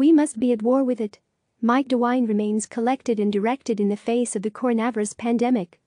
We must be at war with it. Mike DeWine remains collected and directed in the face of the coronavirus pandemic.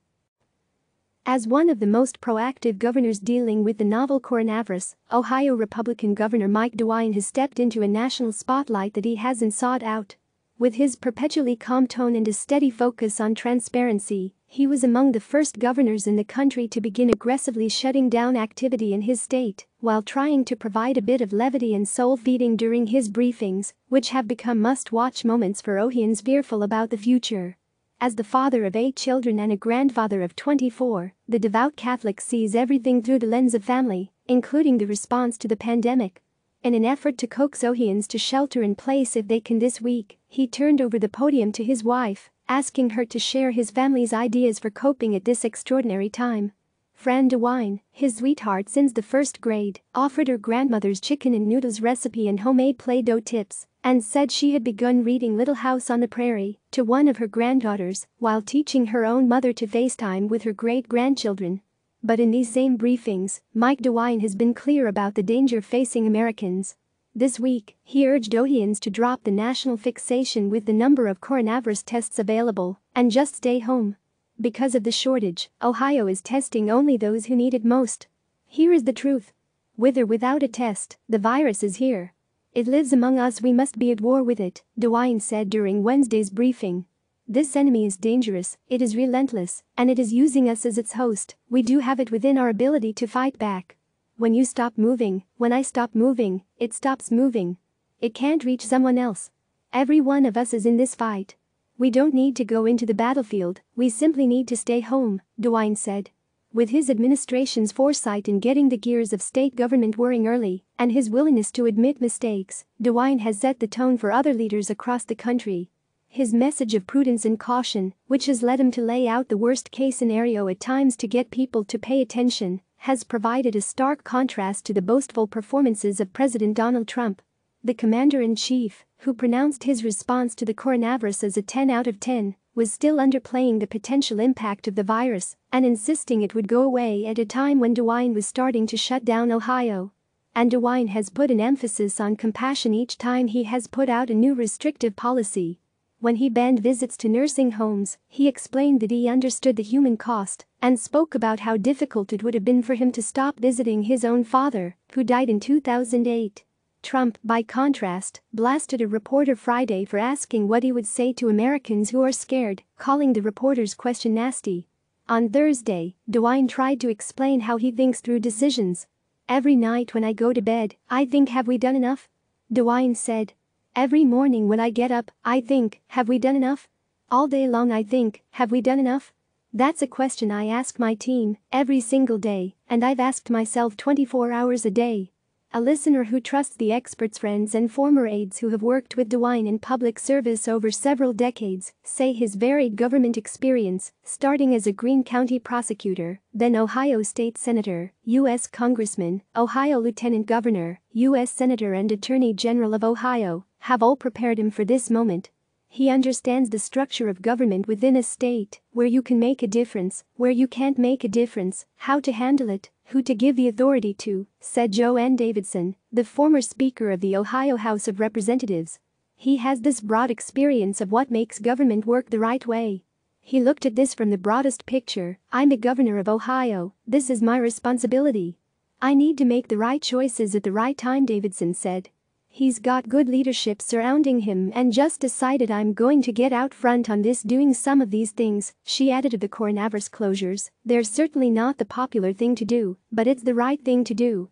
As one of the most proactive governors dealing with the novel coronavirus, Ohio Republican Governor Mike DeWine has stepped into a national spotlight that he hasn't sought out. With his perpetually calm tone and a steady focus on transparency, he was among the first governors in the country to begin aggressively shutting down activity in his state while trying to provide a bit of levity and soul-feeding during his briefings, which have become must-watch moments for Ohians fearful about the future. As the father of eight children and a grandfather of 24, the devout Catholic sees everything through the lens of family, including the response to the pandemic. In an effort to coax Ohians to shelter in place if they can this week, he turned over the podium to his wife, asking her to share his family's ideas for coping at this extraordinary time. Fran DeWine, his sweetheart since the first grade, offered her grandmother's chicken and noodles recipe and homemade Play-Doh tips and said she had begun reading Little House on the Prairie to one of her granddaughters while teaching her own mother to FaceTime with her great-grandchildren. But in these same briefings, Mike DeWine has been clear about the danger facing Americans this week, he urged Ohians to drop the national fixation with the number of coronavirus tests available and just stay home. Because of the shortage, Ohio is testing only those who need it most. Here is the truth. With or without a test, the virus is here. It lives among us we must be at war with it, DeWine said during Wednesday's briefing. This enemy is dangerous, it is relentless, and it is using us as its host, we do have it within our ability to fight back. When you stop moving, when I stop moving, it stops moving. It can't reach someone else. Every one of us is in this fight. We don't need to go into the battlefield, we simply need to stay home, Dewine said. With his administration's foresight in getting the gears of state government whirring early and his willingness to admit mistakes, DeWine has set the tone for other leaders across the country. His message of prudence and caution, which has led him to lay out the worst-case scenario at times to get people to pay attention, has provided a stark contrast to the boastful performances of President Donald Trump. The commander-in-chief, who pronounced his response to the coronavirus as a 10 out of 10, was still underplaying the potential impact of the virus and insisting it would go away at a time when DeWine was starting to shut down Ohio. And DeWine has put an emphasis on compassion each time he has put out a new restrictive policy when he banned visits to nursing homes, he explained that he understood the human cost and spoke about how difficult it would have been for him to stop visiting his own father, who died in 2008. Trump, by contrast, blasted a reporter Friday for asking what he would say to Americans who are scared, calling the reporter's question nasty. On Thursday, DeWine tried to explain how he thinks through decisions. Every night when I go to bed, I think have we done enough? DeWine said, Every morning when I get up, I think, have we done enough? All day long I think, have we done enough? That's a question I ask my team every single day, and I've asked myself 24 hours a day a listener who trusts the experts friends and former aides who have worked with DeWine in public service over several decades say his varied government experience, starting as a Greene County prosecutor, then Ohio state senator, U.S. congressman, Ohio lieutenant governor, U.S. senator and attorney general of Ohio, have all prepared him for this moment, he understands the structure of government within a state, where you can make a difference, where you can't make a difference, how to handle it, who to give the authority to, said Joe N. Davidson, the former Speaker of the Ohio House of Representatives. He has this broad experience of what makes government work the right way. He looked at this from the broadest picture I'm the governor of Ohio, this is my responsibility. I need to make the right choices at the right time, Davidson said. He's got good leadership surrounding him and just decided I'm going to get out front on this doing some of these things, she added the coronavirus closures, they're certainly not the popular thing to do, but it's the right thing to do.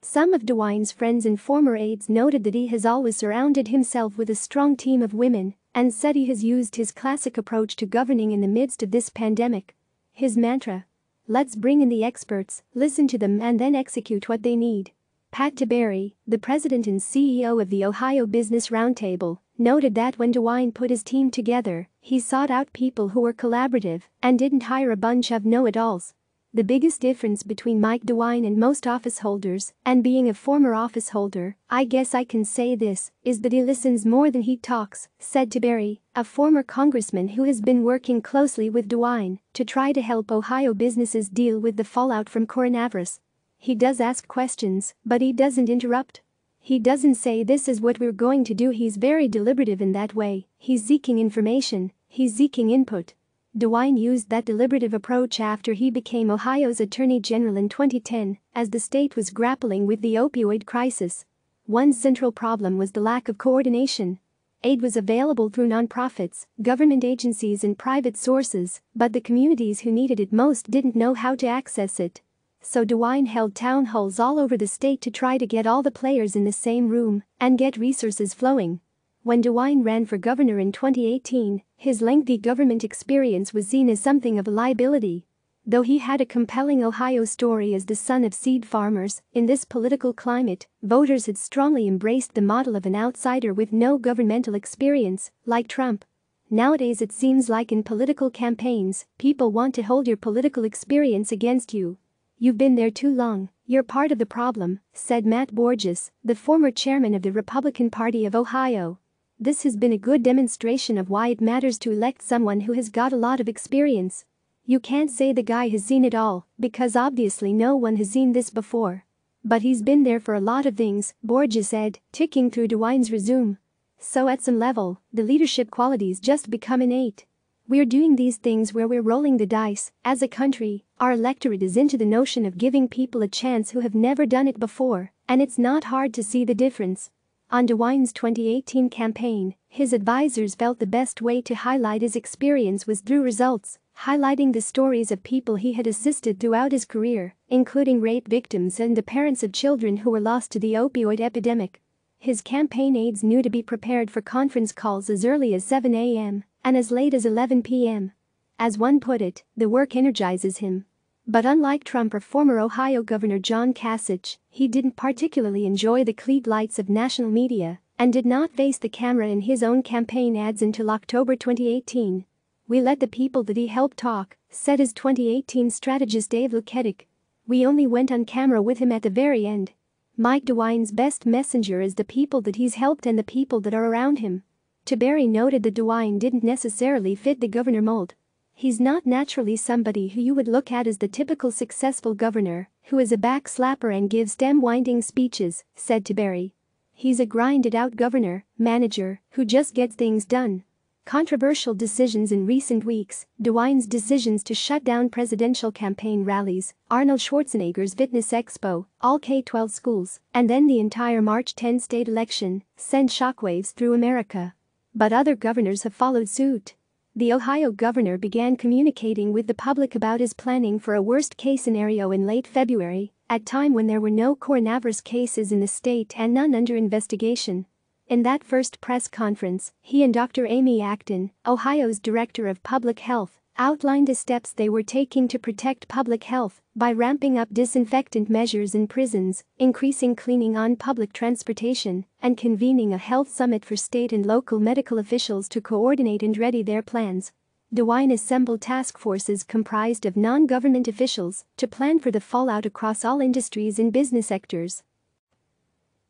Some of DeWine's friends and former aides noted that he has always surrounded himself with a strong team of women and said he has used his classic approach to governing in the midst of this pandemic. His mantra, let's bring in the experts, listen to them and then execute what they need. Pat DeBerry, the president and CEO of the Ohio Business Roundtable, noted that when DeWine put his team together, he sought out people who were collaborative and didn't hire a bunch of know-it-alls. The biggest difference between Mike DeWine and most office holders, and being a former office holder, I guess I can say this, is that he listens more than he talks, said DeBerry, a former congressman who has been working closely with DeWine to try to help Ohio businesses deal with the fallout from coronavirus. He does ask questions, but he doesn't interrupt. He doesn't say this is what we're going to do he's very deliberative in that way, he's seeking information, he's seeking input. DeWine used that deliberative approach after he became Ohio's Attorney General in 2010, as the state was grappling with the opioid crisis. One central problem was the lack of coordination. Aid was available through nonprofits, government agencies and private sources, but the communities who needed it most didn't know how to access it so DeWine held town halls all over the state to try to get all the players in the same room and get resources flowing. When DeWine ran for governor in 2018, his lengthy government experience was seen as something of a liability. Though he had a compelling Ohio story as the son of seed farmers, in this political climate, voters had strongly embraced the model of an outsider with no governmental experience, like Trump. Nowadays it seems like in political campaigns, people want to hold your political experience against you, You've been there too long, you're part of the problem, said Matt Borges, the former chairman of the Republican Party of Ohio. This has been a good demonstration of why it matters to elect someone who has got a lot of experience. You can't say the guy has seen it all, because obviously no one has seen this before. But he's been there for a lot of things, Borges said, ticking through DeWine's resume. So at some level, the leadership qualities just become innate. We're doing these things where we're rolling the dice, as a country, our electorate is into the notion of giving people a chance who have never done it before, and it's not hard to see the difference. On DeWine's 2018 campaign, his advisors felt the best way to highlight his experience was through results, highlighting the stories of people he had assisted throughout his career, including rape victims and the parents of children who were lost to the opioid epidemic. His campaign aides knew to be prepared for conference calls as early as 7 a.m and as late as 11 p.m. As one put it, the work energizes him. But unlike Trump or former Ohio Governor John Kasich, he didn't particularly enjoy the cleat lights of national media and did not face the camera in his own campaign ads until October 2018. We let the people that he helped talk, said his 2018 strategist Dave Luketic. We only went on camera with him at the very end. Mike DeWine's best messenger is the people that he's helped and the people that are around him. Tabari noted the Duane didn't necessarily fit the governor mold. He's not naturally somebody who you would look at as the typical successful governor, who is a backslapper and gives dem-winding speeches, said Tabari. He's a grinded-out governor, manager, who just gets things done. Controversial decisions in recent weeks, DeWine's decisions to shut down presidential campaign rallies, Arnold Schwarzenegger's Fitness Expo, all K-12 schools, and then the entire March 10 state election, sent shockwaves through America. But other governors have followed suit. The Ohio governor began communicating with the public about his planning for a worst-case scenario in late February, at time when there were no coronavirus cases in the state and none under investigation. In that first press conference, he and Dr. Amy Acton, Ohio's director of public health, outlined the steps they were taking to protect public health by ramping up disinfectant measures in prisons, increasing cleaning on public transportation, and convening a health summit for state and local medical officials to coordinate and ready their plans. DeWine assembled task forces comprised of non-government officials to plan for the fallout across all industries and business sectors.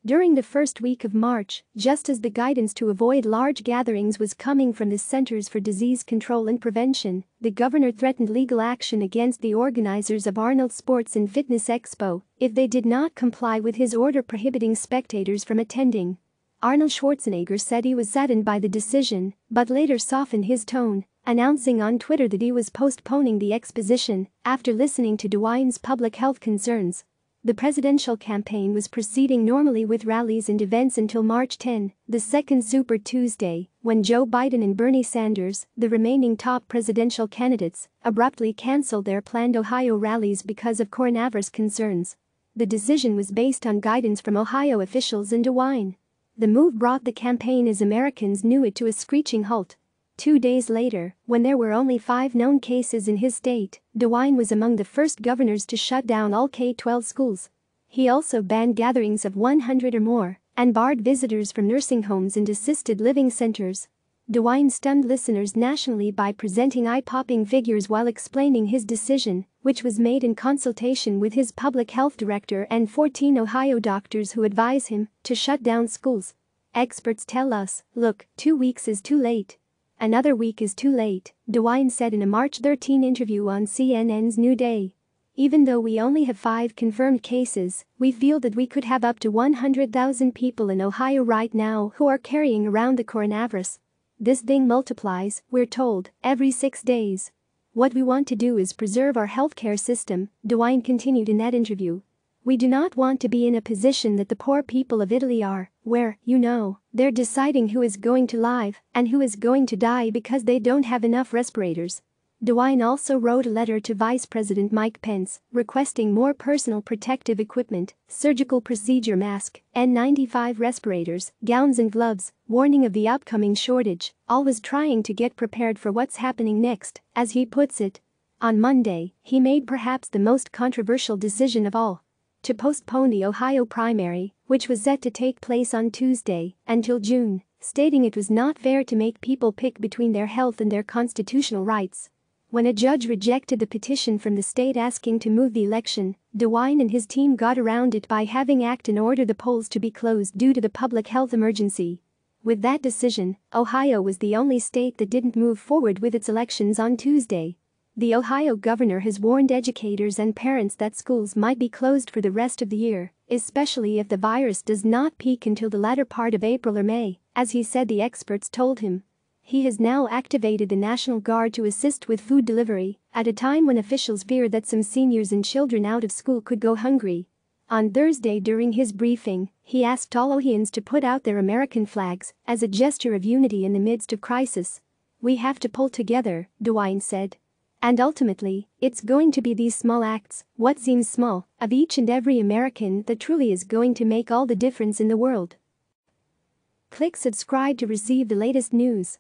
During the first week of March, just as the guidance to avoid large gatherings was coming from the Centers for Disease Control and Prevention, the governor threatened legal action against the organizers of Arnold Sports and Fitness Expo if they did not comply with his order prohibiting spectators from attending. Arnold Schwarzenegger said he was saddened by the decision, but later softened his tone, announcing on Twitter that he was postponing the exposition after listening to Dewey's public health concerns the presidential campaign was proceeding normally with rallies and events until March 10, the second Super Tuesday, when Joe Biden and Bernie Sanders, the remaining top presidential candidates, abruptly canceled their planned Ohio rallies because of coronavirus concerns. The decision was based on guidance from Ohio officials and DeWine. The move brought the campaign as Americans knew it to a screeching halt Two days later, when there were only five known cases in his state, DeWine was among the first governors to shut down all K-12 schools. He also banned gatherings of 100 or more and barred visitors from nursing homes and assisted living centers. DeWine stunned listeners nationally by presenting eye-popping figures while explaining his decision, which was made in consultation with his public health director and 14 Ohio doctors who advise him to shut down schools. Experts tell us, look, two weeks is too late, Another week is too late, DeWine said in a March 13 interview on CNN's New Day. Even though we only have five confirmed cases, we feel that we could have up to 100,000 people in Ohio right now who are carrying around the coronavirus. This thing multiplies, we're told, every six days. What we want to do is preserve our healthcare system, DeWine continued in that interview. We do not want to be in a position that the poor people of Italy are, where, you know, they're deciding who is going to live and who is going to die because they don't have enough respirators. DeWine also wrote a letter to Vice President Mike Pence requesting more personal protective equipment, surgical procedure mask, N95 respirators, gowns and gloves, warning of the upcoming shortage, always trying to get prepared for what's happening next, as he puts it. On Monday, he made perhaps the most controversial decision of all to postpone the Ohio primary, which was set to take place on Tuesday, until June, stating it was not fair to make people pick between their health and their constitutional rights. When a judge rejected the petition from the state asking to move the election, DeWine and his team got around it by having Acton order the polls to be closed due to the public health emergency. With that decision, Ohio was the only state that didn't move forward with its elections on Tuesday. The Ohio governor has warned educators and parents that schools might be closed for the rest of the year, especially if the virus does not peak until the latter part of April or May, as he said the experts told him. He has now activated the National Guard to assist with food delivery at a time when officials fear that some seniors and children out of school could go hungry. On Thursday during his briefing, he asked all Ohioans to put out their American flags as a gesture of unity in the midst of crisis. We have to pull together, Dewine said. And ultimately, it's going to be these small acts, what seems small, of each and every American that truly is going to make all the difference in the world. Click subscribe to receive the latest news.